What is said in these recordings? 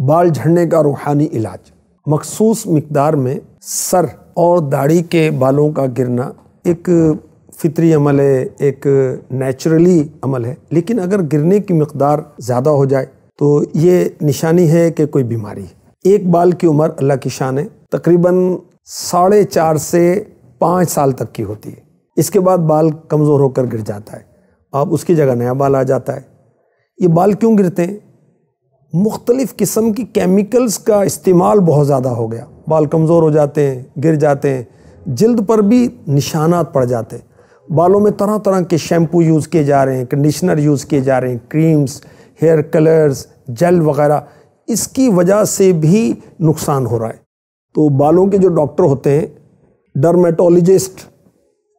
बाल झड़ने का रूहानी इलाज मखसूस मकदार में सर और दाढ़ी के बालों का गिरना एक फितरी अमल है एक नेचुरली अमल है लेकिन अगर गिरने की मकदार ज़्यादा हो जाए तो ये निशानी है कि कोई बीमारी है एक बाल की उम्र अल्लाह की शान है तकरीबन साढ़े चार से पाँच साल तक की होती है इसके बाद बाल कमज़ोर होकर गिर जाता है अब उसकी जगह नया बाल आ जाता है ये बाल क्यों गिरते हैं मुख्तलिफ़ किस्म की केमिकल्स का इस्तेमाल बहुत ज़्यादा हो गया बाल कमज़ोर हो जाते हैं गिर जाते हैं जल्द पर भी निशानात पड़ जाते हैं बालों में तरह तरह के शैम्पू यूज़ किए जा रहे हैं कंडीशनर यूज़ किए जा रहे हैं क्रीम्स हेयर कलर्स जेल वगैरह इसकी वजह से भी नुकसान हो रहा है तो बालों के जो डॉक्टर होते हैं डर्मेटोलॉजिस्ट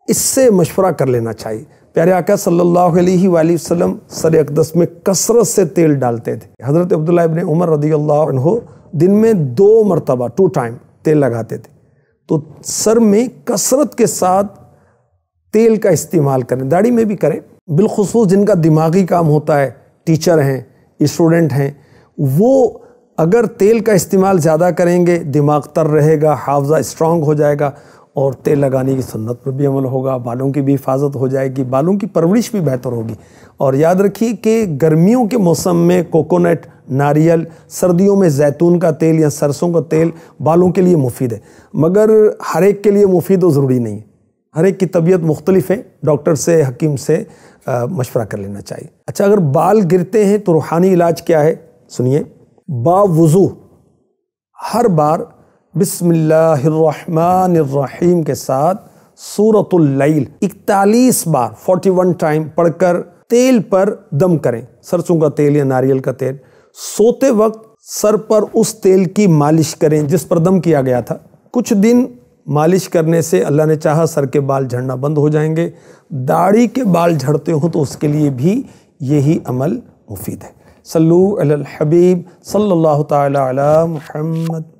इससे मशवरा कर लेना चाहिए प्यारे आका सल्लल्लाहु अलैहि वसल्लम सर अकदस में कसरत से तेल डालते थे हज़रत अब्दुल्ला इब्ने उमर रदी अल्लाह दिन में दो मरतबा टू टाइम तेल लगाते थे तो सर में कसरत के साथ तेल का इस्तेमाल करें दाढ़ी में भी करें बिलखसूस जिनका दिमागी काम होता है टीचर हैं स्टूडेंट हैं वो अगर तेल का इस्तेमाल ज़्यादा करेंगे दिमाग तर रहेगा हाफजा स्ट्रांग हो जाएगा और तेल लगाने की सुन्नत पर भी अमल होगा बालों की भी हिफाजत हो जाएगी बालों की परवरिश भी बेहतर होगी और याद रखिए कि गर्मियों के मौसम में कोकोनट नारियल सर्दियों में जैतून का तेल या सरसों का तेल बालों के लिए मुफीद है मगर हर एक के लिए मुफीद और तो ज़रूरी नहीं है हर एक की तबीयत मुख्तलिफ है डॉक्टर से हकीम से मशवरा कर लेना चाहिए अच्छा अगर बाल गिरते हैं तो रूहानी इलाज क्या है सुनिए बावजू हर बार बिसमीम के साथ सूरतुल्लैल 41 बार 41 टाइम पढ़कर तेल पर दम करें सरसों का तेल या नारियल का तेल सोते वक्त सर पर उस तेल की मालिश करें जिस पर दम किया गया था कुछ दिन मालिश करने से अल्लाह ने चाहा सर के बाल झड़ना बंद हो जाएंगे दाढ़ी के बाल झड़ते हों तो उसके लिए भी यही अमल मुफीद है सल्लु अल हबीब सल्लल्लाहु अला मुहम्मद